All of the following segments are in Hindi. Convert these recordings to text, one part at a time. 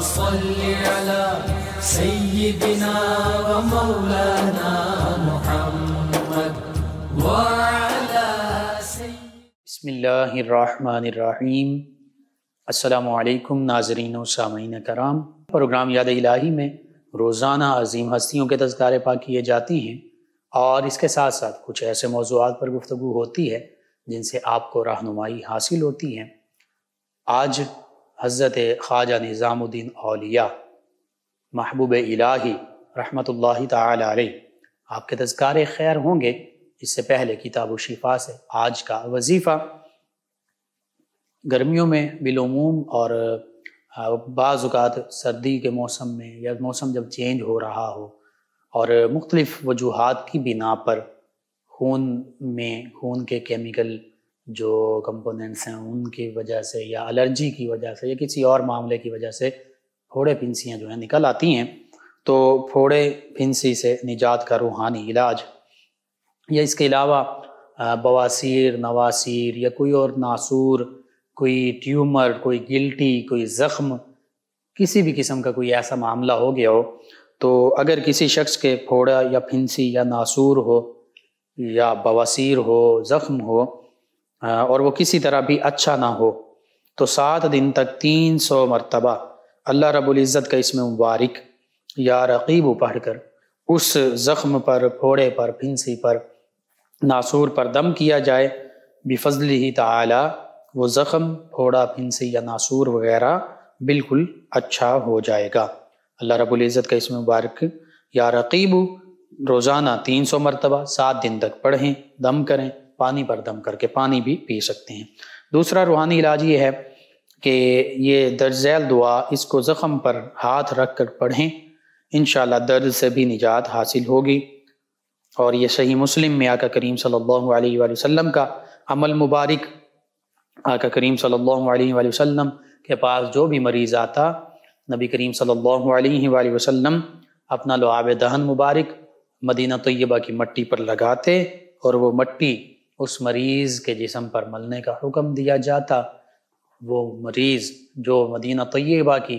صل على سيدنا नाजरीन सामीन कराम प्रोग्राम याद इलाही में रोज़ाना अजीम हस्तियों के तस्कारे पा किए जाती हैं और इसके साथ साथ कुछ ऐसे मौजूद पर गुफ्तु होती है जिनसे आपको रहनुमाई हासिल होती है आज हज़रत ख्वाजा निज़ामुद्दीन अलिया महबूब इलाही रहमत ला आपके तस्कार खैर होंगे इससे पहले किताब शिफा से आज का वजीफ़ा गर्मियों में बिलूम और बाज़ात सर्दी के मौसम में या मौसम जब चेंज हो रहा हो और मुख्तलिफ़ वजूहत की बिना पर खून में खून के केमिकल जो कंपोनेंट्स हैं उनकी वजह से या एलर्जी की वजह से या किसी और मामले की वजह से फोड़े फिंसियाँ जो हैं निकल आती हैं तो फोड़े फिंसी से निजात का रूहानी इलाज या इसके अलावा बवासीर नवासीर या कोई और नासूर कोई ट्यूमर कोई गिल्टी कोई ज़ख्म किसी भी किस्म का कोई ऐसा मामला हो गया हो तो अगर किसी शख्स के फोड़ा या फिंसी या नासूर हो या बवासीर हो ज़ख्म हो और वो किसी तरह भी अच्छा ना हो तो सात दिन तक तीन सौ मरतबा अल्लाह रबुल्ज़त का इसमें मुबारक या रकीब पढ़ कर उस ज़ख्म पर फोड़े पर फिंसी पर नासूर पर दम किया जाए बेफजल ही तला वो ज़ख्म फोड़ा फिंसी या नासूर वगैरह बिल्कुल अच्छा हो जाएगा अल्लाह रबुल्ज़त का इसमें मुबारक या रकीब रोज़ाना तीन सौ मरतबा सात दिन तक पढ़ें दम करें पानी पर दम करके पानी भी पी सकते हैं दूसरा रूहानी इलाज ये है कि ये दर्जैल दुआ इसको ज़ख़म पर हाथ रख कर पढ़ें इन दर्द से भी निजात हासिल होगी और ये सही मुस्लिम में आका करीम सल्लल्लाहु अलैहि वसल्लम का अमल मुबारक आका करीम सल्लल्लाहु अलैहि वसल्लम के पास जो भी मरीज़ आता नबी करीम सल्लल्लाहु अलैहि वसल्लम अपना लुआब दहन मुबारक मदीना तैयबा की मट्टी पर लगाते और वो मट्टी उस मरीज़ के जिसम पर मलने का हुक्म दिया जाता वो मरीज़ जो मदीना तय्यबा की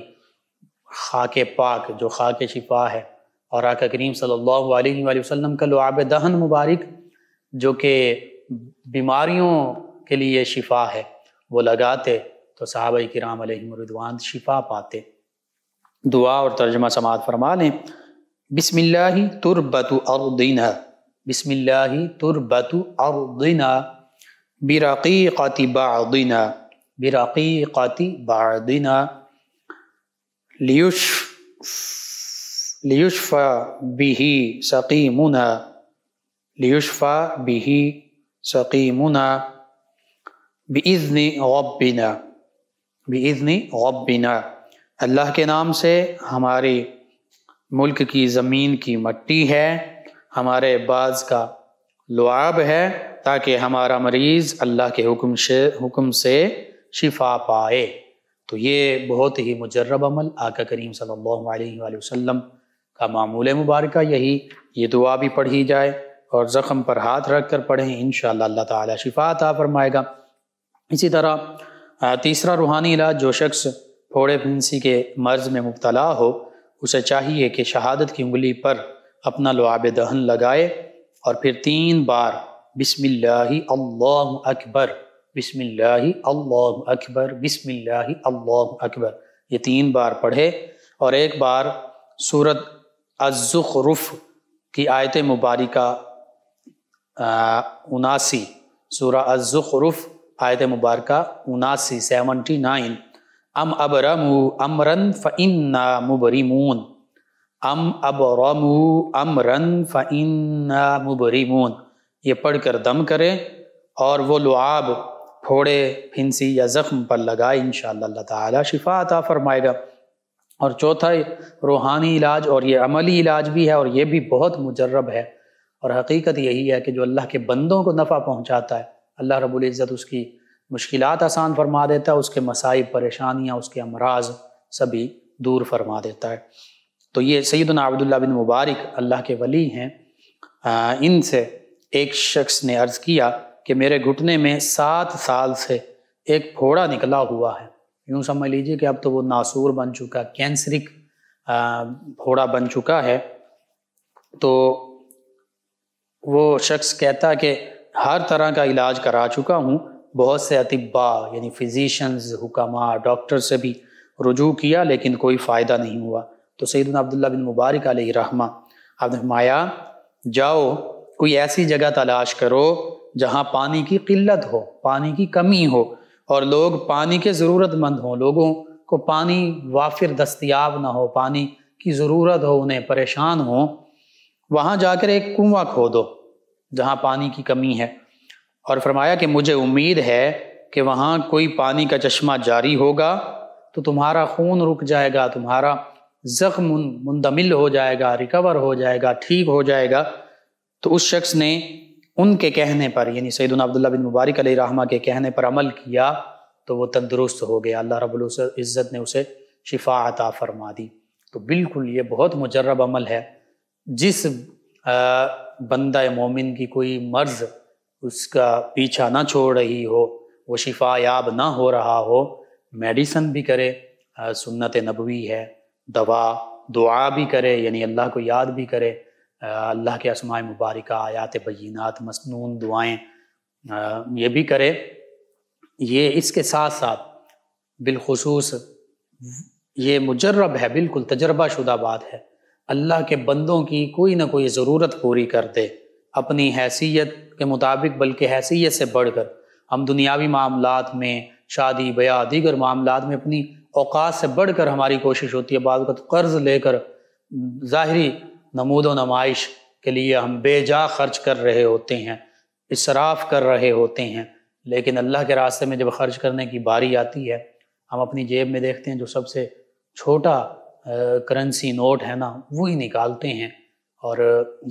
खाक पाक जो खाक शिफा है और आका करीम सल्लल्लाहु अलैहि वसल्लम का लुआब दहन मुबारक जो कि बीमारियों के लिए शिफा है वो लगाते तो साहब कराम मरिदवान शिफा पाते दुआ और तर्जमा समात फरमा लें बिसमिल्ल तुरबत और दिन है बिसमिल्लाहि तुरबतु अर्दिना बिरक़ीक़ति बादिना बिरक़ीक़ति बादिना लियुश लियुशफ़ा बिही सकीमुना लियुशफ़ा बिही सकीमुना बिज़्न रब्बिना बिज़्न रब्बिना अल्लाह के नाम से हमारे मुल्क की ज़मीन की मट्टी है हमारे बाज का लुआब है ताकि हमारा मरीज़ अल्लाह के हुक्म से हुक्म से शिफा पाए तो ये बहुत ही मुजरब अमल आका करीम सल्लल्लाहु अलैहि वसल्लम का मामूल मुबारक यही ये दुआ भी पढ़ी जाए और ज़ख़म पर हाथ रख कर पढ़ें इन शाह ताला शिफा अता फरमाएगा इसी तरह तीसरा रूहानी इलाज जो शख्स फोड़े फिंसी के मर्ज़ में मुबतला हो उसे चाहिए कि शहादत की उंगली पर अपना लुआब दहन लगाए और फिर तीन बार बिसमिल्लाही अल्लाह अकबर बिसमिल्लाही अल्लाह अकबर बिसमिल्लाही अल्लाह अकबर ये तीन बार पढ़े और एक बार सूरत अजुखरुफ की आयत मुबारक उनासी सूरा अजुखरुफ आयत मुबारक उनासी सेवनटी नाइन अम अबरमू अमरन फ़ मुबरीमून अम अब रमू अम रन फ़िन्ना ये पढ़कर दम करें और वो लुआब फोड़े फिंसी या ज़ख्म पर लगाए इन ताला शिफा अता फरमाएगा और चौथा रूहानी इलाज और ये अमली इलाज भी है और ये भी बहुत मुजरब है और हकीकत यही है कि जो अल्लाह के बंदों को नफ़ा पहुँचाता है अल्लाह रबुल्ज़त उसकी मुश्किल आसान फरमा देता है उसके मसाइब परेशानियाँ उसके अमराज सभी दूर फरमा देता है तो ये सैदुल आबदुल्ला बिन मुबारक अल्लाह के वली हैं इनसे एक शख्स ने अर्ज़ किया कि मेरे घुटने में सात साल से एक फोड़ा निकला हुआ है यूँ समझ लीजिए कि अब तो वो नासूर बन चुका कैंसरिक फोड़ा बन चुका है तो वो शख्स कहता कि हर तरह का इलाज करा चुका हूँ बहुत से अतिबा यानी फिजिशंस हुकामा डॉक्टर से भी रुजू किया लेकिन कोई फ़ायदा नहीं हुआ तो सईद अब्दुल्ला बिन मुबारक रहमा आपने माया जाओ कोई ऐसी जगह तलाश करो जहाँ पानी की किल्लत हो पानी की कमी हो और लोग पानी के ज़रूरतमंद हों लोगों को पानी वाफिर दस्तियाब ना हो पानी की ज़रूरत हो उन्हें परेशान हो वहाँ जाकर एक कुआ खो दो जहाँ पानी की कमी है और फरमाया कि मुझे उम्मीद है कि वहाँ कोई पानी का चश्मा जारी होगा तो तुम्हारा खून रुक जाएगा तुम्हारा ज़ख्म मुंदमिल हो जाएगा रिकवर हो जाएगा ठीक हो जाएगा तो उस शख्स ने उनके कहने पर यानी सैदुल अब्दुल्ला बिन मुबारक रहमा के कहने पर अमल किया तो वो तंदुरुस्त हो गया अल्लाह रब्बुल इज़्ज़त ने उसे शिफा अता फरमा दी तो बिल्कुल ये बहुत मुजरब अमल है जिस बंदा मोमिन की कोई मर्ज उसका पीछा ना छोड़ रही हो वो शिफा याब ना हो रहा हो मेडिसन भी करे सुन्नत नबवी है दवा दुआ भी करे यानी अल्लाह को याद भी करे अल्लाह के असमाय मुबारक आयात बयीनात मसनून दुआएं ये भी करे ये इसके साथ साथ बिलखसूस ये मुजरब है बिल्कुल तजर्बा शुदा बात है अल्लाह के बंदों की कोई ना कोई ज़रूरत पूरी कर दे अपनी हैसियत के मुताबिक बल्कि हैसियत से बढ़ कर हम दुनियावी मामला में शादी ब्याह दीगर मामला में अपनी औकात से बढ़कर हमारी कोशिश होती है बाद तो कर्ज लेकर ज़ाहरी नमूद व नमाइश के लिए हम बेजा खर्च कर रहे होते हैं इसराफ कर रहे होते हैं लेकिन अल्लाह के रास्ते में जब खर्च करने की बारी आती है हम अपनी जेब में देखते हैं जो सबसे छोटा करेंसी नोट है ना वही निकालते हैं और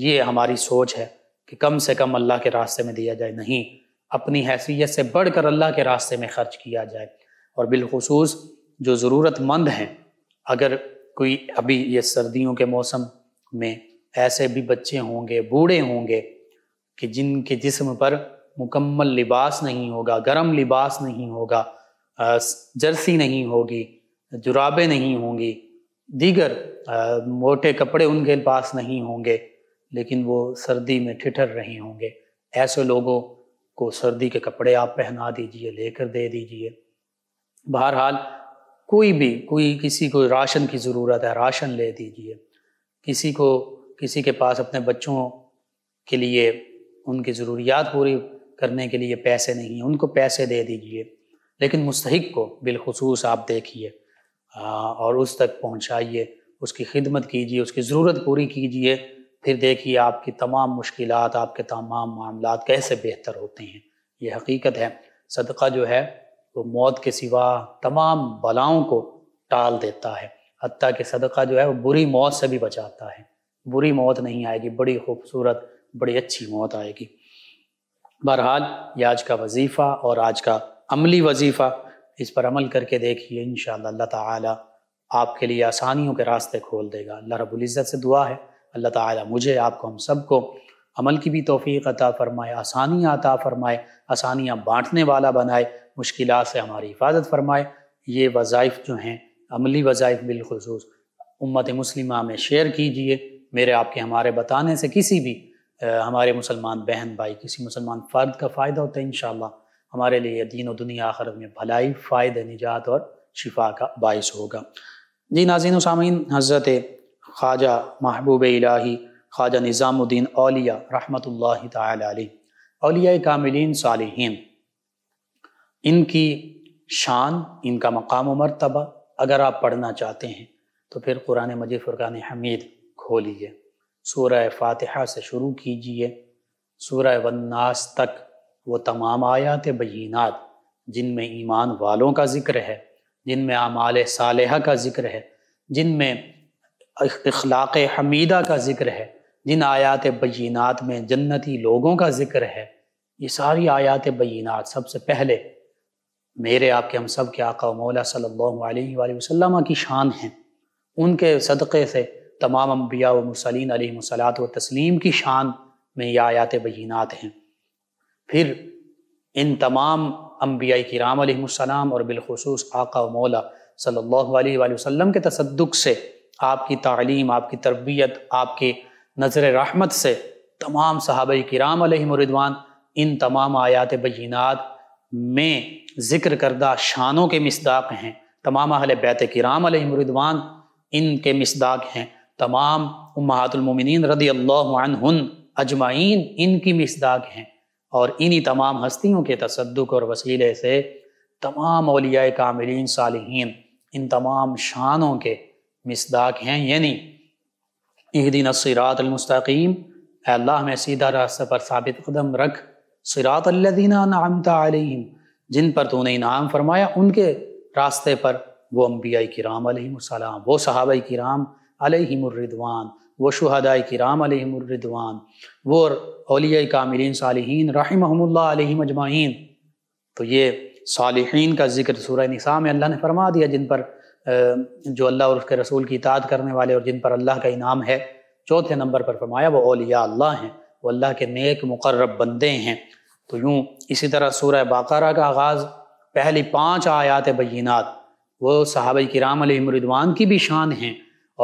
ये हमारी सोच है कि कम से कम अल्लाह के रास्ते में दिया जाए नहीं अपनी हैसियत से बढ़कर अल्लाह के रास्ते में ख़र्च किया जाए और बिलखसूस जो ज़रूरतमंद हैं अगर कोई अभी ये सर्दियों के मौसम में ऐसे भी बच्चे होंगे बूढ़े होंगे कि जिनके जिस्म पर मुकम्मल लिबास नहीं होगा गर्म लिबास नहीं होगा जर्सी नहीं होगी जुराबे नहीं होंगी दीगर मोटे कपड़े उनके पास नहीं होंगे लेकिन वो सर्दी में ठिठर रहे होंगे ऐसे लोगों को सर्दी के कपड़े आप पहना दीजिए लेकर दे दीजिए बहरहाल कोई भी कोई किसी को राशन की ज़रूरत है राशन ले दीजिए किसी को किसी के पास अपने बच्चों के लिए उनकी ज़रूरियात पूरी करने के लिए पैसे नहीं हैं उनको पैसे दे दीजिए लेकिन मुस्तक को बिलखसूस आप देखिए और उस तक पहुँचाइए उसकी खिदमत कीजिए उसकी ज़रूरत पूरी कीजिए फिर देखिए आपकी तमाम मुश्किल आपके तमाम मामला कैसे बेहतर होते हैं ये हकीकत है सदका जो है तो मौत के सिवा तमाम बलाओं को टाल देता है हती के सदका जो है वो बुरी मौत से भी बचाता है बुरी मौत नहीं आएगी बड़ी खूबसूरत बड़ी अच्छी मौत आएगी बहरहाल ये आज का वजीफ़ा और आज का अमली वजीफ़ा इस पर अमल करके देखिए इन अल्लाह ताला आपके लिए आसानियों के रास्ते खोल देगा अल्लाह रब्बुल इज़्ज़त से दुआ है अल्लाह ताला मुझे आपको हम सबको अमल की भी तोफ़ी अता फ़रमाए आसानियाँ अता फ़रमाए आसानियाँ बाँटने वाला बनाए मुश्किल से हमारी हिफाजत फरमाए ये वज़ाइफ जो हैं अमली वज़ाइफ बिलखसूस उम्मत मुस्लिमा में शेयर कीजिए मेरे आपके हमारे बताने से किसी भी आ, हमारे मुसलमान बहन भाई किसी मुसलमान फ़र्द का फ़ायदा होता है इन हमारे लिए दीन और दुनिया आखरत में भलाई फ़ायद निजात और शिफा का बायस होगा जी नाजीन सामीन हज़रत ख्वाजा महबूब इलाही ख्वाजा निज़ामुद्दीन अलिया रहमत ला अलिया कामिलीन सालहीन इनकी शान इनका मकाम मरतबा अगर आप पढ़ना चाहते हैं तो फिर कुरान मजीद फ़ुरान हमीद खोलिए सूरह फातिहा से शुरू कीजिए सूरह वन्नास तक वो तमाम आयात बयीनात जिनमें ईमान वालों का ज़िक्र है जिनमें आमाल साल का ज़िक्र है जिनमें अखलाक हमीदा का ज़िक्र है जिन आयात बयीनात में जन्नती लोगों का ज़िक्र है ये सारी आयात बयीनात सबसे पहले मेरे आपके हम सब के आका मौला सल्लल्लाहु अलैहि वसल्लम की शान है उनके सदक़े से तमाम अम्बिया व मुसलिन अलमसलात व तस्लीम की शान में यह आयात बहीनात हैं फिर इन तमाम अम्बिया कराम अलमसलाम और बिलखसूस आका व मौला सल्लल्लाहु अलैहि वसल्लम के तसदुक से आपकी तालीम आपकी तरबियत आपकी नज़र रहमत से तमाम सहाब कराम रिदवान इन तमाम आयात बहीनात में ज़िक्र करदा शानों के मसदाक हैं तमाम अहल बैत कराम अलमरदवान इनके मसदाक हैं तमाम उम्मातमिन रदी अल्लाहन अजमाइन इनकी मसदाक हैं और इन्हीं तमाम हस्तियों के तसदक और वसीले से तमाम अलिया कामिलीन सालहीन इन तमाम शानों के मसदाक हैं यानी ईदी नसरातमस्तकीम अल्लाह में सीधा रास्ते पर साबित कदम रख सिरातल्लिनआमताम जिन पर तूने इनाम फरमाया उनके रास्ते पर वो अम्बिया राम सलाम वो सहाब राम अलहमरिदवान वो शहदाय राम अलहमरिदवान वो अलिया कामिरीन सालहीन रहमहमल्लाम तो ये सालहीन का जिक्र सूर्य निसाम में अल्लाह ने फरमा दिया जिन पर जो अल्लाह और उसके रसूल की इताद करने वाले और जिन पर अल्लाह का इनाम है चौथे नंबर पर फरमाया वो अलिया अल्लाह हैं वो अल्लाह के नेक मुकर्रब बंदे हैं तो यूँ इसी तरह सूरह बाकारा का आगाज़ पहली पाँच आयात बैनात वो सहाब कराम मरिदवान की भी शान हैं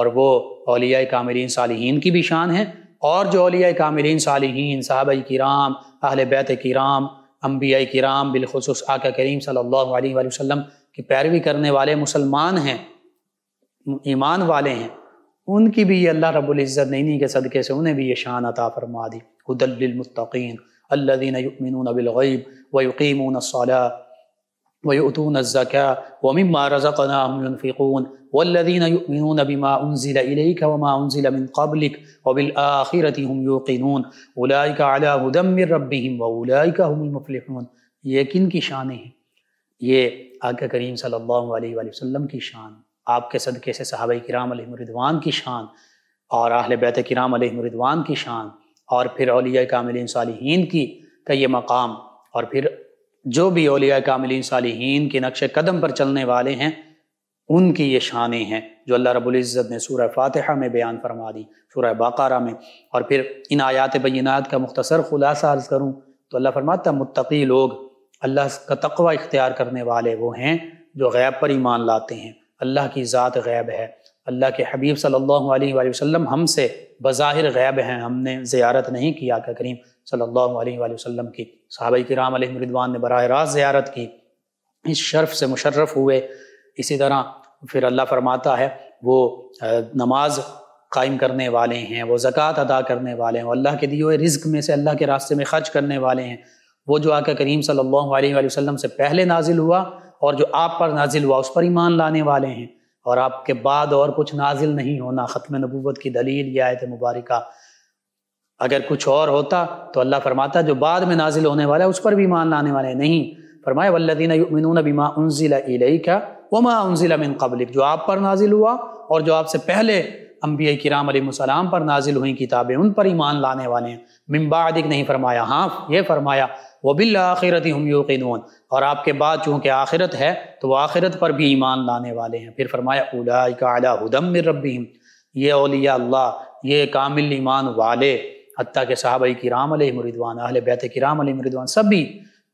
और वो अलिया कामरीन सालहीन की भी शान हैं और जो अलिया कामरीन सालहीन साहब कराम अहल बैत कराम अम्बिया कराम बिलखसूस आका करीम सल्लल्लाहु अलैहि वसल्लम की पैरवी करने वाले मुसलमान हैं ईमान वाले हैं उनकी भी ये अल्लाह रब्बुल इज़्ज़त नैनी के सदक़े से उन्हें भी ये शान अता फरमा दी هدى للمتقين الذين يؤمنون بالغيب ويقيمون الصلاة ويؤتون الزكاة ومما رزقناهم ينفقون والذين يؤمنون بما أنزل إليك وما أنزل من قبلك وبالآخرة هم يوقنون أولئك على هدى من ربهم وأولئك هم المفلحون ये किन की शान है ये आका करीम सल्लल्लाहु अलैहि वसल्लम की शान आपके सदक़े से सहाबा किराम रिदवान की शान और आहल बैत किराम रिदवान की शान और फिर अलिया कामिल सालहीन की का ये मकाम और फिर जो भी अलिया कामिल सालहीन के नक्श कदम पर चलने वाले हैं उनकी ये शानें हैं जो अल्लाह रब्बुल इज़्ज़त ने सूरह फातिहा में बयान फरमा दी सूरह बाकारा में और फिर इन आयात बैनात का मुख्तसर खुलासा अर्ज़ करूँ तो अल्लाह फरमाता मुतकी लोग अल्लाह का तकवा इख्तियार करने वाले वो हैं जो गैब पर ईमान लाते हैं अल्लाह की ज़ात गैब है अल्लाह के हबीब सल्लल्लाहु अलैहि वसल्लम हमसे बज़ाहिर गैब हैं हमने ज़ियारत नहीं की आका करीम सल्लल्लाहु अलैहि वसल्लम की सहाब कराम रिदवान ने बरह रास्त ज़्यारत की इस शर्फ से मुशर्रफ हुए इसी तरह फिर अल्लाह फरमाता है वो नमाज कायम करने वाले हैं वो ज़क़़त अदा करने वाले हैं अल्लाह के दिए हुए रिज्क में से अल्लाह के रास्ते में खर्च करने वाले हैं वो जो आका करीम सल्लल्लाहु अलैहि वसल्लम से पहले नाजिल हुआ और जो आप पर नाजिल हुआ उस पर ईमान लाने वाले हैं और आपके बाद और कुछ नाजिल नहीं होना ख़त्म नबूत की दलील या आयत मुबारक अगर कुछ और होता तो अल्लाह फरमाता जो बाद में नाजिल होने वाला है उस पर भी ईमान लाने वाले नहीं फरमाए वल्लिन युमिन बिमा का वमा उनजिला मिन कबलिक जो आप पर नाजिल हुआ और जो आपसे पहले अम्बिया किराम सलाम पर नाजिल हुई किताबें उन पर ईमान लाने वाले हैं मिम्बादिक नहीं फरमाया हाँ ये फरमाया वबिल आखिरत हम यूकिन और आपके बाद चूँकि आखिरत है तो वह आखिरत पर भी ईमान लाने वाले हैं फिर फरमाया उलाई का अला हदम मिर रबीम ये अलिया अल्लाह ये कामिल ईमान वाले हती के साहब किराम मरिदवान अहल बैत किराम मरिदवान सब भी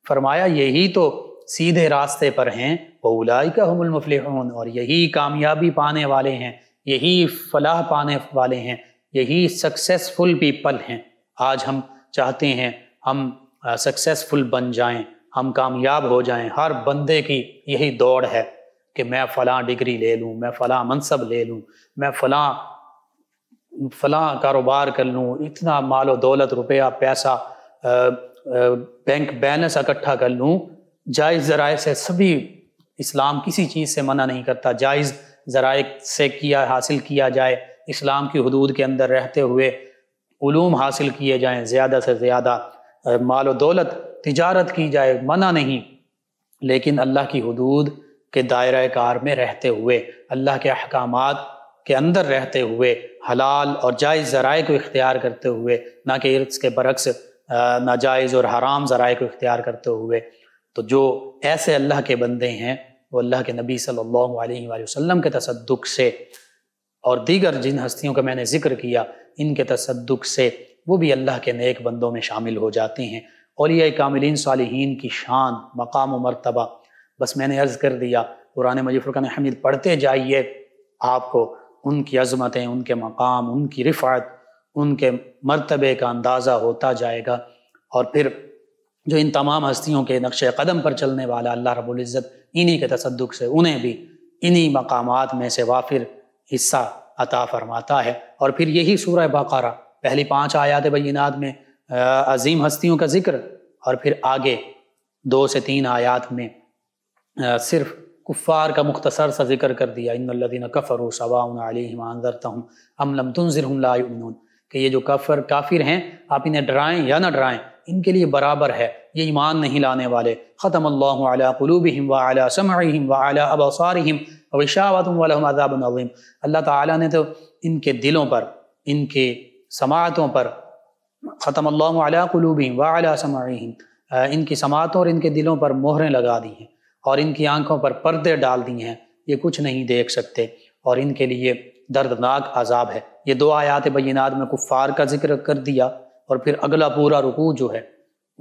फरमाया यही तो सीधे रास्ते पर हैं उलाई का हमलमफल और यही कामयाबी पाने वाले हैं यही फलाह पाने वाले हैं यही सक्सेसफुल पीपल हैं आज हम चाहते हैं हम सक्सेसफुल बन जाएं हम कामयाब हो जाएं हर बंदे की यही दौड़ है कि मैं फ़लाँ डिग्री ले लूँ मैं फ़लाँ मनसब ले लूँ मैं फ़लाँ फ़लाँ कारोबार कर लूँ इतना मालो दौलत रुपया पैसा आ, आ, बैंक बैलेंस इकट्ठा कर लूँ जायज़ ज़राए से सभी इस्लाम किसी चीज़ से मना नहीं करता जायज़ ज़राए से किया हासिल किया जाए इस्लाम की हदूद के अंदर रहते हुए हासिल किए जाएँ ज़्यादा से ज़्यादा माल व दौलत तिजारत की जाए मना नहीं लेकिन अल्लाह की हदूद के दायरा कार में रहते हुए अल्लाह के अहकाम के अंदर रहते हुए हलाल और जायज़ ज़राए को इख्तियार करते हुए ना कि के बरक्स नाजायज़ और हराम ज़राए को इख्तियार करते हुए तो जो ऐसे अल्लाह के बंदे हैं वो अल्लाह के नबी सल्लल्लाहु अलैहि वसल्लम के तसद्दुक से और दीगर जिन हस्तियों का मैंने जिक्र किया इनके तसद्दुक से वो भी अल्लाह के नेक बंदों में शामिल हो जाते हैं अलिया कामिलीन सालिहीन की शान मकाम मरतबा बस मैंने अर्ज़ कर दिया कुरान मजीद फुरकान हमीद पढ़ते जाइए आपको उनकी अजमतें उनके मकाम उनकी रिफात उनके मरतबे का अंदाज़ा होता जाएगा और फिर जो इन तमाम हस्तियों के नक्श कदम पर चलने वाला अल्लाह रबुल्ज़त इन्हीं के तसदुक से उन्हें भी इन्हीं मकाम में से वाफिर हिस्सा अता फरमाता है और फिर यही सूर्य बकारा पहली पांच आयात बैनात में अजीम हस्तियों का जिक्र और फिर आगे दो से तीन आयात में सिर्फ कुफ़ार का मुख्तसर सा जिक्र कर दिया इनदीन कफ़र सवाउनजरतम अम लम तुनजर कि ये जो कफ़र काफिर हैं आप इन्हें डराएं या ना डराएं इनके लिए बराबर है ये ईमान नहीं लाने वाले ख़तम अल्लाबम वाला समम वाला अल्लाह ताला ने तो इनके दिलों पर इनके समातों पर अल्लाबी वाला समाहीम इनकी समातों और इनके दिलों पर मोहरें लगा दी हैं और इनकी आंखों पर पर्दे डाल दिए हैं ये कुछ नहीं देख सकते और इनके लिए दर्दनाक आज़ाब है ये दो आयात बैनात में कुफ़ार का जिक्र कर दिया और फिर अगला पूरा रुकू जो है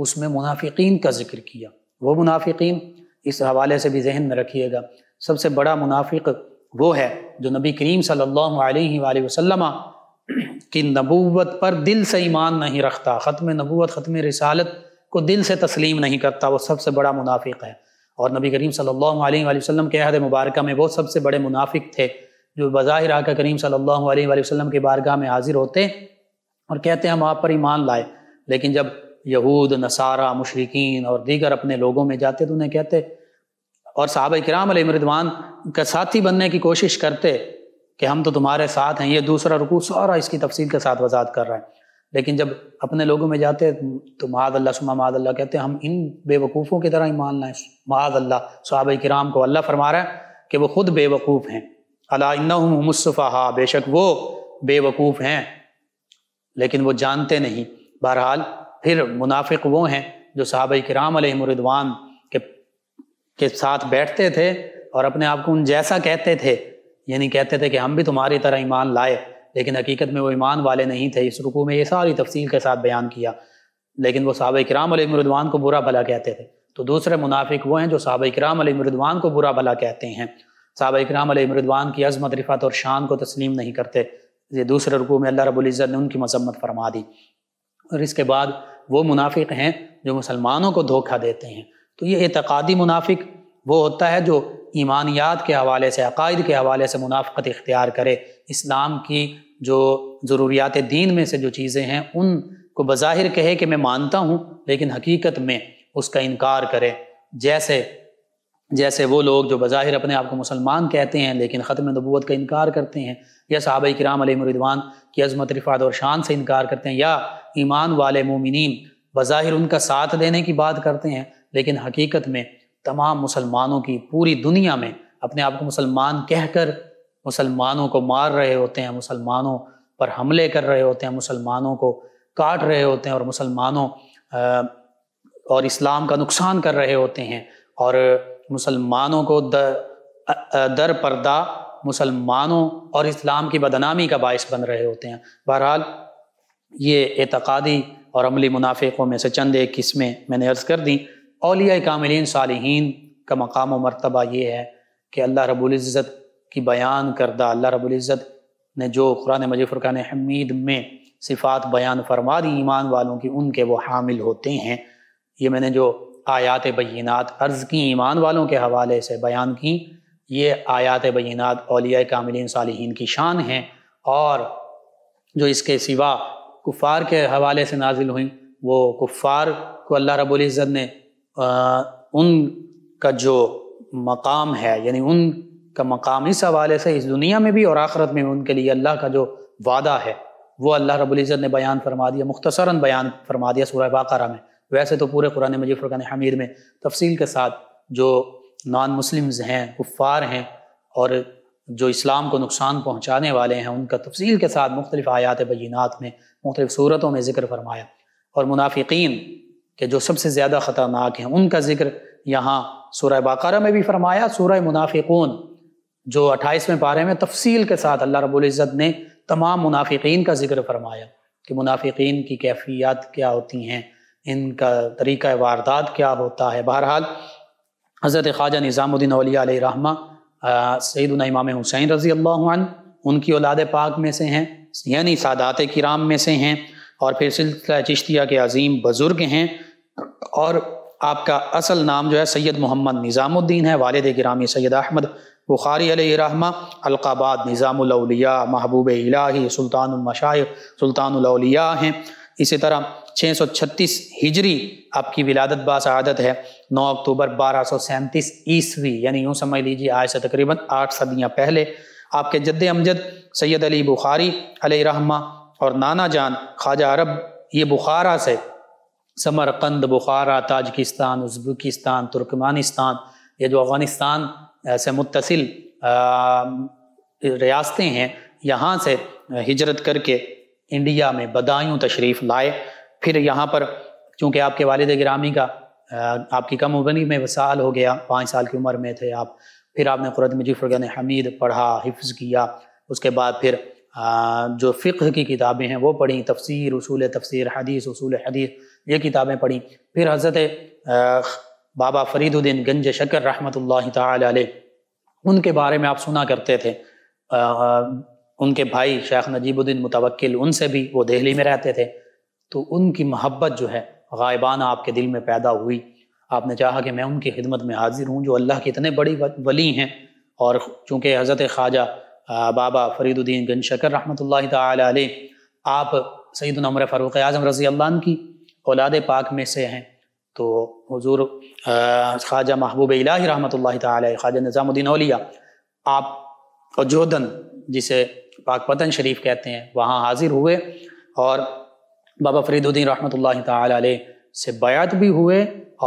उसमें मुनाफिकीन का जिक्र किया वो मुनाफिकीन इस हवाले से भी जहन में रखिएगा सबसे बड़ा मुनाफिक वो है जो नबी करीम सल्ला वसलमा कि नबूवत पर दिल से ईमान नहीं रखता ख़त्म नबूवत ख़त्म रसालत को दिल से तस्लीम नहीं करता वो सबसे बड़ा मुनाफिक है और नबी करीम सल्लल्लाहु अलैहि वसल्लम के अहद मुबारक में वो सबसे बड़े मुनाफिक थे जो बज़ाहिर आकर करीम सल्लल्लाहु अलैहि वसल्लम के बारगाह में हाजिर होते और कहते हम आप पर ईमान लाए लेकिन जब यहूद नसारा मुशरकिन और दीगर अपने लोगों में जाते तो उन्हें कहते और साहब कराम मृदवान का साथी बनने की कोशिश करते कि हम तो तुम्हारे साथ हैं ये दूसरा रुकू सारा इसकी तफसील के साथ वजात कर रहा है लेकिन जब अपने लोगों में जाते तो महाद अल्लाह सुमा महाद अल्लाह कहते हैं हम इन बेवकूफ़ों की तरह ही मान लाएँ महाद अल्लाह कर कराम को अल्लाह फरमा रहा है कि वो खुद बेवकूफ़ हैं हा बेशक वो बेवकूफ़ हैं लेकिन वो जानते नहीं बहरहाल फिर मुनाफिक वो हैं जो साहब कराम मरिदवान के के साथ बैठते थे और अपने आप को उन जैसा कहते थे यानी कहते थे कि हम भी तुम्हारी तरह ईमान लाए लेकिन हकीकत में वो ईमान वाले नहीं थे इस रुकू में ये सारी तफसील के साथ बयान किया लेकिन वो साहब कराम मरदवान को बुरा भला कहते थे तो दूसरे मुनाफिक वो हैं जो साहब कराम मरदवान को बुरा भला कहते हैं साहब कराम मरदवान की अजमत रिफत और शान को तस्लीम नहीं करते ये दूसरे रुकू में अल्लाह रबुल्ज़त ने उनकी मजम्मत फरमा दी और इसके बाद वो मुनाफिक हैं जो मुसलमानों को धोखा देते हैं तो ये एतकादी मुनाफिक वो होता है जो ईमानियात के हवाले से अकायद के हवाले से मुनाफ़त इख्तियार करे इस्लाम की जो ज़रूरियात दीन में से जो चीज़ें हैं उन को बज़ाहिर कहे कि मैं मानता हूँ लेकिन हकीकत में उसका इनकार करे जैसे जैसे वो लोग जो बज़ाहिर अपने आप को मुसलमान कहते हैं लेकिन ख़त्म नबूत का इनकार करते हैं या साहब कराम मरिदवान की अजमत रिफात और शान से इनकार करते हैं या ईमान वाले मोमिन बज़ाहिर उनका साथ देने की बात करते हैं लेकिन हकीकत में तमाम मुसलमानों की पूरी दुनिया में अपने आप को मुसलमान कहकर मुसलमानों को मार रहे होते हैं मुसलमानों पर हमले कर रहे होते हैं मुसलमानों को काट रहे होते हैं और मुसलमानों और इस्लाम का नुकसान कर रहे होते हैं और मुसलमानों को दर पर्दा मुसलमानों और इस्लाम की बदनामी का बायस बन रहे होते हैं बहरहाल ये एतक़ादी और अमली मुनाफिकों में से चंद एक किस्में मैंने अर्ज़ कर दी अलिया कामिलीन सालहीन का मकाम व मरतबा ये है कि अल्लाह रबुल्ज़त की बयान करदा अल्लाह रबुल्ज़त ने जो कुरान मजफ़ुरान हमीद में सिफ़ात बयान फरमा दी ईमान वालों की उनके वो हामिल होते हैं ये मैंने जो आयात बीनात अर्ज़ की ईमान वालों के हवाले से बयान की ये आयात बीनात अलिया कामिलीन सालहीन की शान हैं और जो इसके सिवा कुफ़ार के हवाले से नाजिल हुई वो कुफ़ार को अल्लाह रबुल्ज़त ने उनका जो मकाम है यानी उनका मकाम इस हवाले से इस दुनिया में भी और आखरत में भी उनके लिए अल्लाह का जो वादा है वो अल्लाह रबुल्ज़त ने बयान फरमा दिया मुख्तसरा बयान फरमा दिया सूर्य बाकारा में वैसे तो पूरे कुरान मजीद फ़ुरान हमीर में तफसील के साथ जो नॉन मुस्लिम्स हैं कुफ़ार हैं और जो इस्लाम को नुकसान पहुँचाने वाले हैं उनका तफसील के साथ मुख्तलिफ आयात बैनात में मुख्तलिफ सूरतों में ज़िक्र फरमाया और मुनाफिकीन कि जो सबसे ज़्यादा ख़तरनाक हैं उनका ज़िक्र यहाँ सूर्य बाकारा में भी फरमाया सूर मुनाफिकून जो अट्ठाईसवें पारे में तफसील के साथ अल्लाह रबुल्ज़त ने तमाम मुनाफिकीन का जिक्र फरमाया कि मुनाफिकीन की कैफियत क्या होती हैं इनका तरीक़ा वारदात क्या होता है बहरहाल हज़रत ख्वाजा निज़ामुद्दीन रहमा सैदना इमाम हुसैन रज़ी अल्लाह उनकी औलाद पाक में से हैं यानी सादात किराम में से हैं और फिर सिलसिला चिश्तिया के अजीम बुज़ुर्ग हैं और आपका असल नाम जो है सैयद मोहम्मद निज़ामुद्दीन है वालद गिरामी सैयद अहमद बुखारी अलहमा अलकाबाद निज़ामिया महबूब इलाही सुल्तानमशाह सुल्तानलिया हैं इसी तरह 636 हिजरी आपकी विलादत बासदत है 9 अक्टूबर बारह ईस्वी यानी यूँ समझ लीजिए आज से तकरीबन आठ सदियाँ पहले आपके जद्द अमजद सैयद अली बुखारी अलहमा और नाना जान ख्वाजा अरब ये बुखारा से Samarkand Bukhara Tajikistan Uzbekistan Turkmenistan ये जो अफ़गानिस्तान से मुतसिल रियासतें हैं यहाँ से हिजरत करके इंडिया में बदायूं तशरीफ़ लाए फिर यहाँ पर चूँकि आपके वालद ग्रामी का आपकी कम उम्र में वसाल हो गया पाँच साल की उम्र में थे आप फिर आपने क़ुरत मजीफ़रगन हमीद पढ़ा हिफ्ज़ किया उसके बाद फिर जो फ़िक्र की किताबें हैं वो पढ़ी तफसीर उसूल तफसीर हदीस उसूल हदीस ये किताबें पढ़ी फिर हज़रत बाबा फरीदुद्दीन गंज शकर रहमत ला उनके बारे में आप सुना करते थे आ, उनके भाई शेख नजीबुद्दीन मुतवक्ल उनसे भी वो दिल्ली में रहते थे तो उनकी मोहब्बत जो है गायबाना आपके दिल में पैदा हुई आपने चाहा कि मैं उनकी खिदमत में हाजिर हूँ जो अल्लाह के इतने बड़ी वली हैं और चूँकि हज़रत ख्वाजा बाबा फरीदुद्दीन गन शकर रहमत ला आप सईद उमर फ़ारूक आज़म रज़ी अल्लाह की औलाद पाक में से हैं तो हजूर ख्वाजा महबूब इलाही रहमत ख्वाजा निज़ामुद्दीन अलिया आप अजोधन जिसे पाक पतन शरीफ कहते हैं वहाँ हाजिर हुए और बाबा फरीदुद्दीन रहमत ताली से बयात भी हुए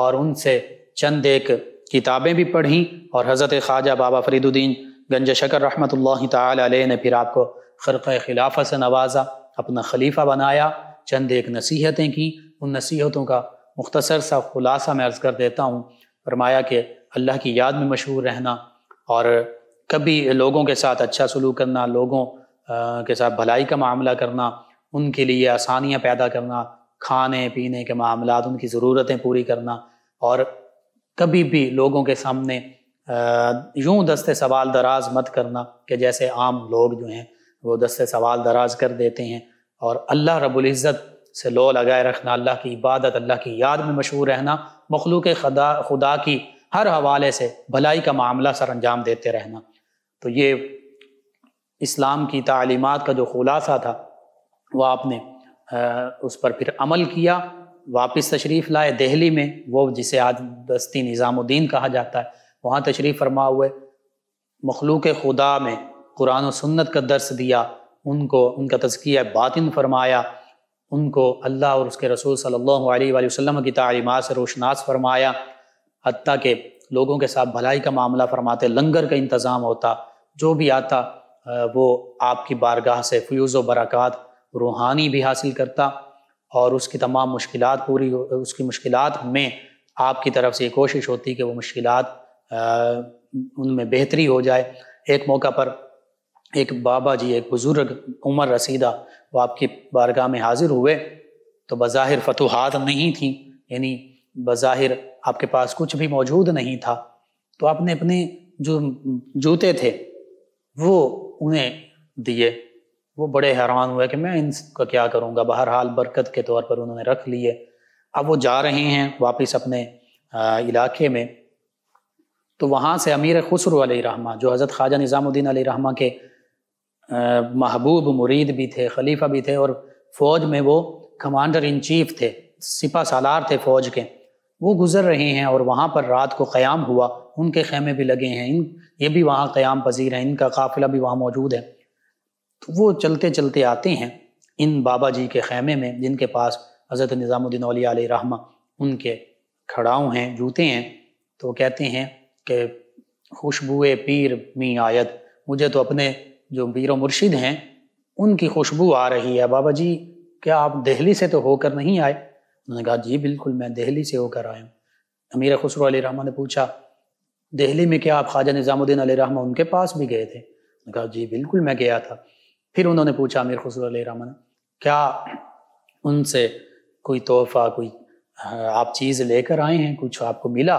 और उनसे चंद एक किताबें भी पढ़ीं और हज़रत ख्वाजा बाबा फरीदुद्दीन गंज शकर रहमत ताली ने फिर आपको खरक़ खिलाफत से नवाजा अपना खलीफा बनाया चंद एक नसीहतें की उन नसीहतों का मुख्तसर सा खुलासा मैं अर्ज़ कर देता हूँ फरमाया कि अल्लाह की याद में मशहूर रहना और कभी लोगों के साथ अच्छा सलूक करना लोगों के साथ भलाई का मामला करना उनके लिए आसानियाँ पैदा करना खाने पीने के मामला उनकी ज़रूरतें पूरी करना और कभी भी लोगों के सामने यूं दस्ते सवाल दराज मत करना कि जैसे आम लोग जो हैं वो दस्ते सवाल दराज कर देते हैं और अल्लाह रबुल्ज़त से लो लगाए रखना अल्लाह की इबादत अल्लाह की याद में मशहूर रहना मखलूक खुदा खुदा की हर हवाले से भलाई का मामला सर अंजाम देते रहना तो ये इस्लाम की तालीमत का जो खुलासा था वह आपने उस पर फिर अमल किया वापस तशरीफ़ लाए दहली में वो जिसे आज बस्ती निज़ामुद्दीन कहा जाता है वहाँ तशरीफ़ फरमा हुए मखलूक खुदा में कुरान सन्नत सुन्नत का दर्स दिया उनको उनका तजकिया बातिन फरमाया उनको अल्लाह और उसके रसूल सल्लल्लाहु अलैहि वसल्लम की तलीमत से रोशनास फरमाया हती के लोगों के साथ भलाई का मामला फरमाते लंगर का इंतज़ाम होता जो भी आता वो आपकी बारगाह से फ्यूज़ व बरक़ात रूहानी भी हासिल करता और उसकी तमाम मुश्किल पूरी उसकी मुश्किल में आपकी तरफ से ये कोशिश होती कि वो मुश्किल उनमें बेहतरी हो जाए एक मौका पर एक बाबा जी एक बुज़ुर्ग उमर रसीदा वो आपकी बारगाह में हाजिर हुए तो बज़ाहिर फतुहात नहीं थी यानी बज़ाहिर आपके पास कुछ भी मौजूद नहीं था तो आपने अपने जो जूते थे वो उन्हें दिए वो बड़े हैरान हुए कि मैं इनका क्या करूँगा बहरहाल बरकत के तौर पर उन्होंने रख लिए अब वो जा रहे हैं वापस अपने इलाके में तो वहाँ से अमीर खुसर रहमा जो हज़रत ख्वाजा निज़ामुद्दीन रहमा के महबूब मुरीद भी थे खलीफा भी थे और फ़ौज में वो कमांडर इन चीफ थे सिपा सालार थे फ़ौज के वो गुज़र रहे हैं और वहाँ पर रात को क़याम हुआ उनके खेमे भी लगे हैं इन ये भी वहाँ क़याम पजीर हैं इनका काफिला भी वहाँ मौजूद है तो वो चलते चलते आते हैं इन बाबा जी के खेमे में जिनके पास हज़रत निज़ामुद्दीन रहमा उनके खड़ाऊँ हैं जूते हैं तो कहते हैं कि खुशबू पीर मी आयत मुझे तो अपने जो वीर मुर्शिद हैं उनकी खुशबू आ रही है बाबा जी क्या आप दिल्ली से तो होकर नहीं आए उन्होंने कहा जी बिल्कुल मैं दिल्ली से होकर आया हूँ अमीर खसरू रामा ने पूछा दिल्ली में क्या आप ख्वाजा निज़ामुद्दीन रामा उनके पास भी गए थे उन्होंने कहा जी बिल्कुल मैं गया था फिर उन्होंने पूछा अमीर खसरू रामा ने क्या उनसे कोई तोहफा कोई आप चीज़ लेकर आए हैं कुछ आपको मिला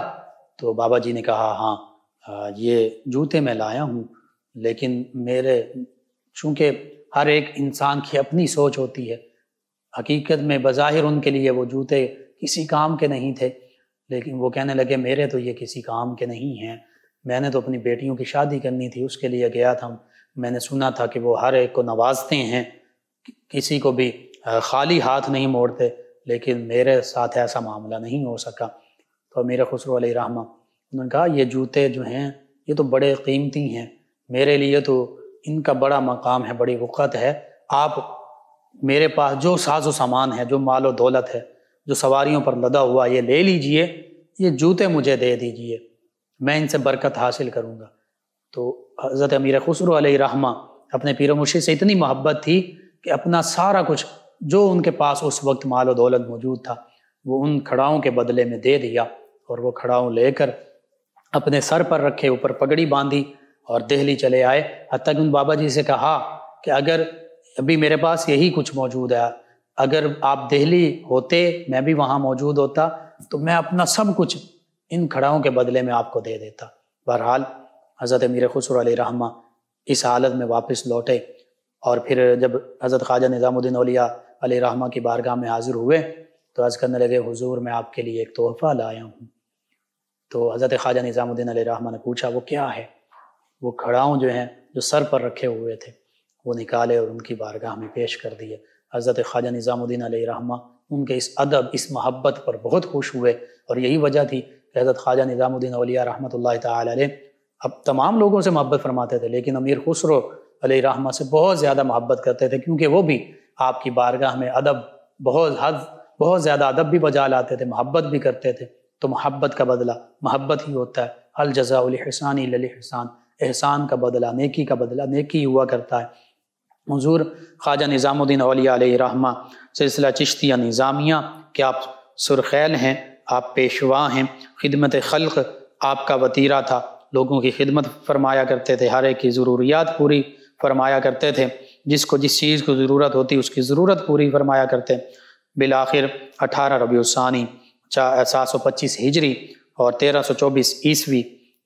तो बाबा जी ने कहा हाँ ये जूते मैं लाया हूँ लेकिन मेरे चूँकि हर एक इंसान की अपनी सोच होती है हकीकत में बज़ाहिर उनके लिए वो जूते किसी काम के नहीं थे लेकिन वो कहने लगे मेरे तो ये किसी काम के नहीं हैं मैंने तो अपनी बेटियों की शादी करनी थी उसके लिए गया था मैंने सुना था कि वो हर एक को नवाजते हैं किसी को भी खाली हाथ नहीं मोड़ते लेकिन मेरे साथ ऐसा मामला नहीं हो सका तो मेरे खुसरो रहमा उन्होंने कहा ये जूते जो हैं ये तो बड़े कीमती हैं मेरे लिए तो इनका बड़ा मकाम है बड़ी वक़त है आप मेरे पास जो साजो सामान है जो माल दौलत है जो सवारियों पर लदा हुआ ये ले लीजिए ये जूते मुझे दे दीजिए मैं इनसे बरकत हासिल करूँगा तो हज़रत अमीर खसरू रहमा अपने पीर मुर्शी से इतनी मोहब्बत थी कि अपना सारा कुछ जो उनके पास उस वक्त माल व दौलत मौजूद था वो उन खड़ाओं के बदले में दे दिया और वो खड़ाओं लेकर अपने सर पर रखे ऊपर पगड़ी बांधी और दिल्ली चले आए हती उन बाबा जी से कहा कि अगर अभी मेरे पास यही कुछ मौजूद है अगर आप दिल्ली होते मैं भी वहाँ मौजूद होता तो मैं अपना सब कुछ इन खड़ाओं के बदले में आपको दे देता बहरहाल हज़रत मीर खुसर रहमा इस हालत में वापस लौटे और फिर जब हज़रत ख्वाजा निज़ामुद्दीन अलिया रहमा की बारगाह में हाजिर हुए तो अर्ज़ करने लगे हुजूर मैं आपके लिए एक तोहफ़ा लाया हूँ तो हज़रत ख्वाजा निज़ामुद्दीन रहमा ने पूछा वो क्या है वो खड़ाऊँ जो हैं जो सर पर रखे हुए थे वो निकाले और उनकी बारगाह में पेश कर दिए हज़रत ख्वाजा निज़ामुद्दीन रहमा उनके इस अदब इस मोहब्बत पर बहुत खुश हुए और यही वजह थी कि हज़रत ख्वाजा निज़ामुद्दीन अलिया रहमत ताल अब तमाम लोगों से मोहब्बत फरमाते थे लेकिन अमीर खुसरो रहमा से बहुत ज़्यादा मोहब्बत करते थे क्योंकि वो भी आपकी बारगाह में अदब बहुत हद बहुत ज़्यादा अदब भी बजा लाते थे मोहब्बत भी करते थे तो मोहब्बत का बदला मोहब्बत ही होता है अल जजाउलहसान हसान एहसान का बदला नेकी का बदला नेकी हुआ करता है हजूर ख्वाजा निज़ामुद्दीन अलिया रहमा सिलसिला चिश्तिया निज़ामिया कि आप सुरखैल हैं आप पेशवा हैं खिदमत खल्क आपका वतीरा था लोगों की खिदमत फरमाया करते थे हर एक की ज़रूरियात पूरी फरमाया करते थे जिसको जिस चीज़ को ज़रूरत होती उसकी ज़रूरत पूरी फरमाया करते बिल आखिर अठारह रबीसानी चार सात सौ पच्चीस हिजरी और तेरह सौ चौबीस ईस्वी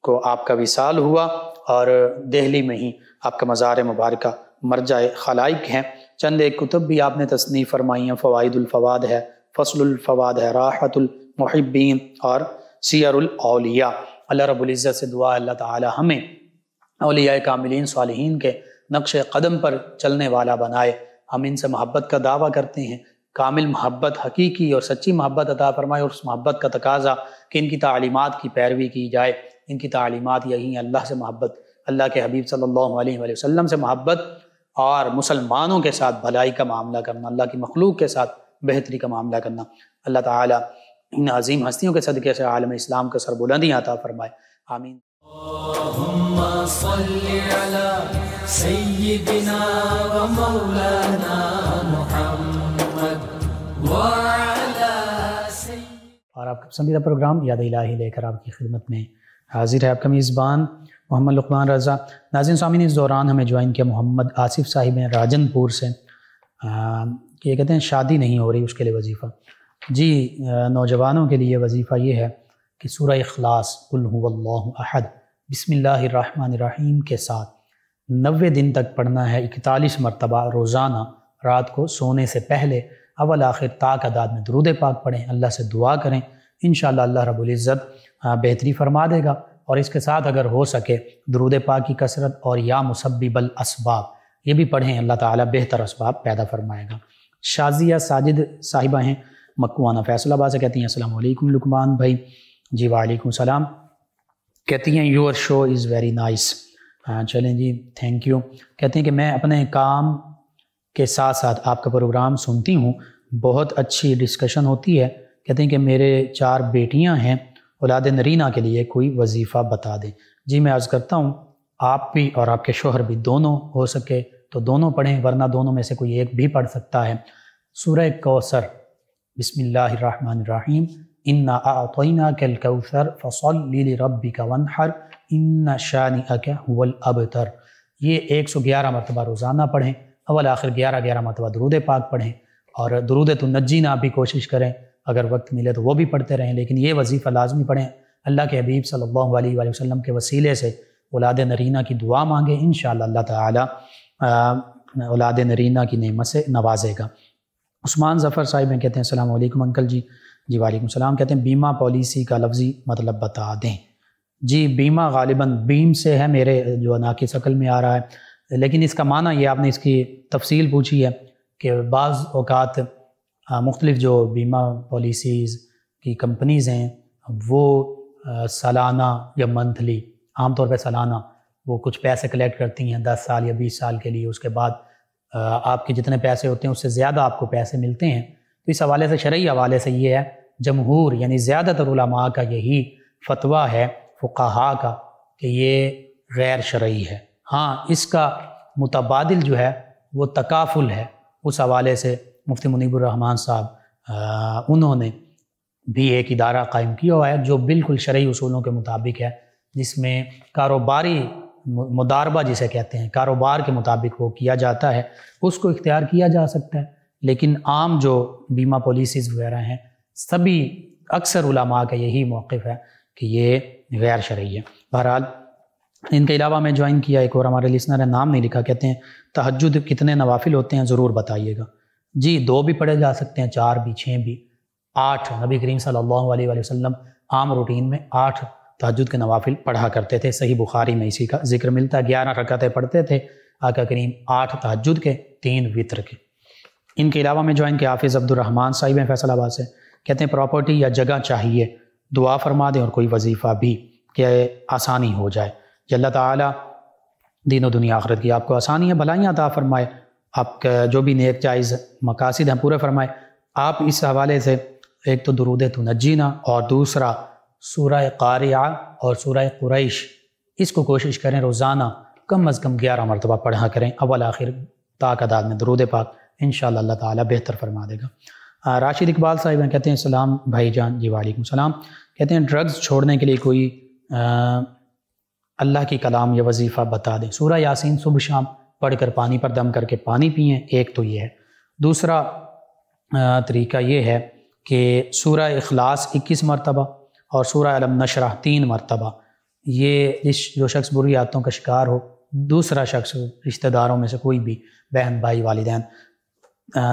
को आपका विसाल हुआ और दिल्ली में ही आपका मज़ार मुबारक मरजा खलाइक हैं चंद एक कुतुब भी आपने तस्नी फरमाई हैं फ़वादुलफ़वाद है फसलफवाद है राहतुलमहब्बीन और सीरलिया अल्लाह रबुल्ज़त से दुआ अल्लाह ताली हमें अलिया कामिलीन सालहीन के नक्श कदम पर चलने वाला बनाए हम इनसे मोहब्बत का दावा करते हैं कामिल मोहब्बत हकीकी और सच्ची मोहब्बत अदा फरमाए और उस मोहब्बत का तकाजा कि इनकी तालीमत की पैरवी की जाए इनकी तालीमत यही है अल्लाह से मोहब्बत अल्लाह के हबीब सल्लल्लाहु अलैहि वसल्लम से मोहब्बत और मुसलमानों के साथ भलाई का मामला करना अल्लाह की मखलूक के साथ बेहतरी का मामला करना अल्लाह ताला इन अजीम हस्तियों के सदक़े से आलम इस्लाम का सरबुलंदी आता फरमाए आमीन और आपका पसंदीदा प्रोग्राम याद इलाही लेकर आपकी खिदमत में हाजिर है आपका मेज़बान मोहम्मद लकमान रज़ा नाजिन स्वामी ने इस दौरान हमें ज्वाइन किया मोहम्मद आसिफ साहिब हैं राजनपुर से ये कहते हैं शादी नहीं हो रही उसके लिए वजीफ़ा जी नौजवानों के लिए वजीफ़ा ये है कि सूर्य अखलास अहद बसमीम के साथ नबे दिन तक पढ़ना है इकतालीस मरतबा रोज़ाना रात को सोने से पहले अवल आखिर ताक अदाद में दरूद पाक पढ़ें अल्लाह से दुआ करें इन अल्लाह रबुल्ज़त बेहतरी फरमा देगा और इसके साथ अगर हो सके दरूद पा की कसरत और या मुसब्बिबल इसबाब ये भी पढ़ें अल्लाह ताला बेहतर इसबाब पैदा फरमाएगा शाजिया साजिद साहिबा हैं मकवाना फैसलाबाद से कहती हैं असलम लुकमान भाई जी वालेकुम सलाम कहती हैं your show is very nice हाँ चलें जी थैंक यू कहते हैं कि मैं अपने काम के साथ साथ आपका प्रोग्राम सुनती हूँ बहुत अच्छी डिस्कशन होती है कहते हैं कि मेरे चार बेटियां हैं औलाद नरीना के लिए कोई वजीफ़ा बता दें जी मैं अर्ज़ करता हूँ आप भी और आपके शोहर भी दोनों हो सके तो दोनों पढ़ें वरना दोनों में से कोई एक भी पढ़ सकता है सुर कौसर बसमीम इन्ना आतना कल कौसर फसल रबी का वनहर इन्ना शानी अब अबतर ये एक सौ ग्यारह मरतबा रोज़ाना पढ़ें अवल आखिर ग्यारह ग्यारह मरतबा दरूद पाक पढ़ें और दरूद तो नजीना ना भी कोशिश करें अगर वक्त मिले तो वो भी पढ़ते रहें लेकिन ये वजीफ़ा लाजमी पढ़ें अल्लाह के हबीब सल्लल्लाहु अलैहि वसल्लम के वसीले से औलाद नरीना की दुआ मांगें इन अल्लाह तलाद औलाद नरीना की नमत से नवाजेगा उस्मान ज़फ़र साहिब में कहते हैं अल्लाम अंकल जी जी वालेकुम सलाम कहते हैं बीमा पॉलिसी का लफ्ज़ी मतलब बता दें जी बीमा गालिबा बीम से है मेरे जो नाकि शक्ल में आ रहा है लेकिन इसका माना ये आपने इसकी तफसील पूछी है कि बाज़ अवकात मुख्तलिफ़ जो बीमा पॉलिसीज़ की कंपनीज़ हैं वो सालाना या मंथली आमतौर पर सालाना वो कुछ पैसे कलेक्ट करती हैं दस साल या बीस साल के लिए उसके बाद आपके जितने पैसे होते हैं उससे ज़्यादा आपको पैसे मिलते हैं तो इस हवाले से शर्य हवाले से ये है जमहूर यानी ज़्यादातर का यही फतवा है फ़ुकाहा का कि ये गैर शर्य है हाँ इसका मुतबाद जो है वो तकाफुल है उस हवाले से मुफ्ती रहमान साहब उन्होंने भी एक इदारा कायम किया हुआ है जो बिल्कुल शरय असूलों के मुताबिक है जिसमें कारोबारी मुदारबा जिसे कहते हैं कारोबार के मुताबिक वो किया जाता है उसको इख्तियार किया जा सकता है लेकिन आम जो बीमा पॉलिसीज़ वगैरह हैं सभी अक्सर उलमा का यही मौक़ है कि ये गैर शरिय है बहरहाल इनके अलावा मैं ज्वाइन किया एक और हमारे लिसनर है नाम नहीं लिखा कहते हैं तहजद कितने नवाफिल होते हैं ज़रूर बताइएगा जी दो भी पढ़े जा सकते हैं चार भी छः भी आठ नबी करीम सल्लल्लाहु अलैहि वसल्लम आम रूटीन में आठ तहजद के नवाफिल पढ़ा करते थे सही बुखारी में इसी का जिक्र मिलता है ग्यारह रकतें पढ़ते थे आका करीम आठ तहजद के तीन वितर के इनके अलावा में जो इनके हाफिज़ अब्दुलरहमान साहिब हैं फैसलाबाद से कहते हैं प्रॉपर्टी या जगह चाहिए दुआ फरमा दें और कोई वजीफ़ा भी कि आसानी हो जाए अल्लाह तीनों दुनिया आखरत की आपको आसानी है भलाइयाँ अता फरमाए आपका जो भी नेक जायज़ मकासद हैं पूरे फरमाए आप इस हवाले से एक तो दरूद तो नजीना और दूसरा सूरह कारिया और सूरह क्रैश इसको कोशिश करें रोज़ाना कम अज़ कम ग्यारह मरतबा पढ़ा करें अवल आखिर ताकदाद में दरूद पाक इन शाह ताला बेहतर फरमा देगा राशिद इकबाल साहिब हैं कहते हैं सलाम भाई जान जी वालेकुम सलाम कहते हैं ड्रग्स छोड़ने के लिए कोई अल्लाह की कलाम या वजीफ़ा बता दें सूर्य यासिन सुबह शाम पढ़कर पानी पर दम करके पानी पिए एक तो ये है दूसरा तरीका ये है कि सूर्य अखलास इक्कीस मरतबा और सूरह आलम नशरा तीन मरतबा ये इस जो शख्स बुरी आदतों का शिकार हो दूसरा शख्स रिश्तेदारों में से कोई भी बहन भाई वालदान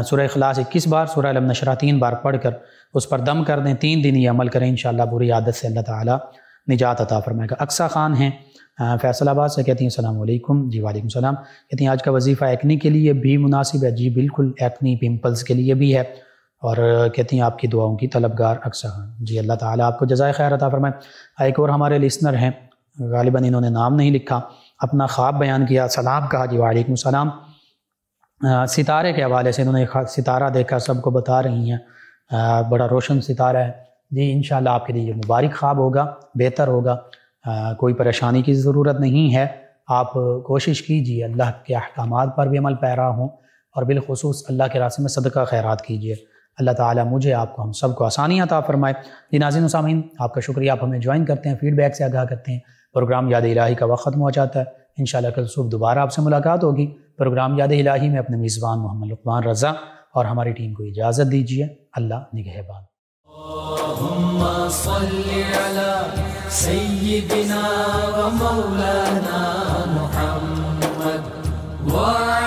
सुर अखलास इक्कीस बार सूर्य आलम नशरा तीन बार पढ़ कर उस पर दम कर दें तीन दिन ये अमल करें इन बुरी आदत से अल्लाह तजात निजात अता फरमाएगा अक्सा ख़ान हैं हाँ, फैसलाबाद से कहती हैं सलामकुम जी वालेकुम सलाम कहती हैं आज का वजीफ़ा एक्नी के लिए भी मुनासिब है जी बिल्कुल एक्नी पिम्पल्स के लिए भी है और कहती हैं आपकी दुआओं की तलबगार अक्सर जी अल्लाह ताला आपको जजाय खैर अता फरमाए हाँ, एक और हमारे लिसनर हैं गालिबा इन्होंने नाम नहीं लिखा अपना ख्वाब बयान किया सलाम कहा जी वालेकुम सलाम सितारे के हवाले से इन्होंने सितारा देखा सबको बता रही हैं बड़ा रोशन सितारा है जी इन आपके लिए मुबारक ख्वाब होगा बेहतर होगा कोई परेशानी की ज़रूरत नहीं है आप कोशिश कीजिए अल्लाह के अहकाम पर भी अमल पैरा हूँ और बिलखसूस अल्लाह के रास्ते में सदका खैरात कीजिए अल्लाह ताला मुझे आपको हम सबको आसानी अता फरमाए जी नाजिन सामीन आपका शुक्रिया आप हमें ज्वाइन करते हैं फीडबैक से आगाह करते हैं प्रोग्राम याद इलाही का वक्त हो जाता है इन कल सुबह दोबारा आपसे मुलाकात होगी प्रोग्राम याद इलाही में अपने मेज़बान मोहम्मद लकमान रज़ा और हमारी टीम को इजाज़त दीजिए अल्लाह निगहबान سيدنا ومولانا محمد وعلى